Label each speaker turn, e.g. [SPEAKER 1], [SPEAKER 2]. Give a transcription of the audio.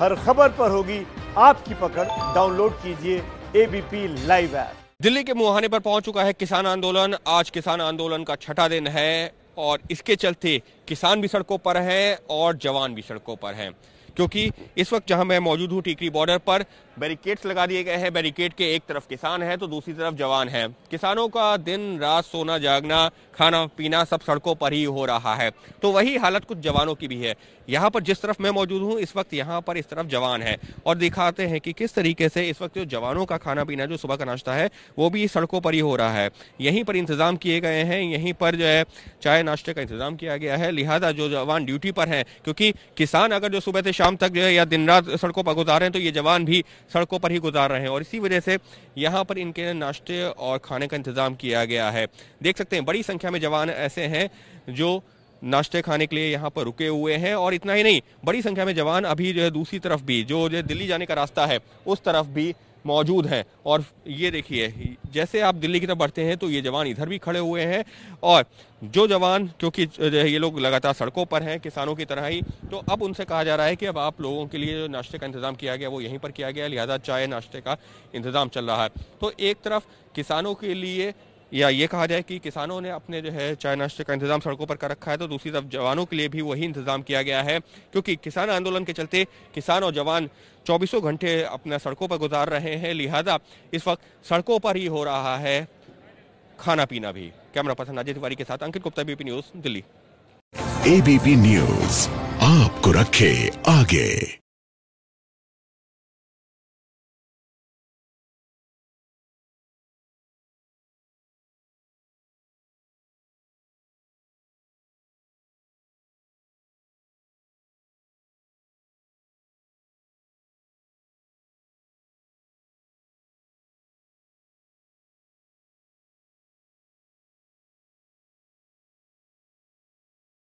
[SPEAKER 1] हर खबर पर होगी आपकी पकड़ डाउनलोड कीजिए एबीपी लाइव ऐप दिल्ली के मुहाने पर पहुंच चुका है किसान आंदोलन आज किसान आंदोलन का छठा दिन है और इसके चलते किसान भी सड़कों पर हैं और जवान भी सड़कों पर हैं क्योंकि इस वक्त जहां मैं मौजूद हूं टीकरी बॉर्डर पर बैरिकेड्स लगा दिए गए हैं बैरिकेड के एक तरफ किसान है तो दूसरी तरफ जवान है किसानों का दिन रात सोना जागना खाना पीना सब सड़कों पर ही हो रहा है तो वही हालत कुछ जवानों की भी है यहाँ पर जिस तरफ मैं मौजूद हूँ इस वक्त यहाँ पर इस तरफ जवान है और दिखाते हैं कि किस तरीके से इस वक्त जो जवानों का खाना पीना जो सुबह का नाश्ता है वो भी सड़कों पर ही हो रहा है यहीं पर इंतज़ाम किए गए हैं यहीं पर जो है चाय नाश्ते का इंतज़ाम किया गया है लिहाजा जो जवान ड्यूटी पर हैं क्योंकि किसान अगर जो सुबह से शाम तक जो है या दिन रात सड़कों पर गुजारें तो ये जवान भी सड़कों पर ही गुजार रहे हैं और इसी वजह से यहाँ पर इनके नाश्ते और खाने का इंतज़ाम किया गया है देख सकते हैं बड़ी संख्या में जवान ऐसे हैं जो नाश्ते खाने के लिए यहाँ पर रुके हुए हैं और इतना ही नहीं बड़ी संख्या में जवान अभी जो है दूसरी तरफ भी जो जो दिल्ली जाने का रास्ता है उस तरफ भी मौजूद हैं और ये देखिए जैसे आप दिल्ली की तरफ बढ़ते हैं तो ये जवान इधर भी खड़े हुए हैं और जो जवान क्योंकि ये लोग लगातार सड़कों पर हैं किसानों की तरह ही तो अब उनसे कहा जा रहा है कि अब आप लोगों के लिए जो नाश्ते का इंतजाम किया गया वो यहीं पर किया गया लिहाजा चाय नाश्ते का इंतजाम चल रहा है तो एक तरफ किसानों के लिए या ये कहा जाए कि किसानों ने अपने जो है चाय नाश्ते का इंतजाम सड़कों पर कर रखा है तो दूसरी तरफ जवानों के लिए भी वही इंतजाम किया गया है क्योंकि किसान आंदोलन के चलते किसान और जवान चौबीसों घंटे अपना सड़कों पर गुजार रहे हैं लिहाजा इस वक्त सड़कों पर ही हो रहा है खाना पीना भी कैमरा पर्सन अजय तिवारी के साथ Ankit Gupta BP news Delhi ABP news आपको रखे आगे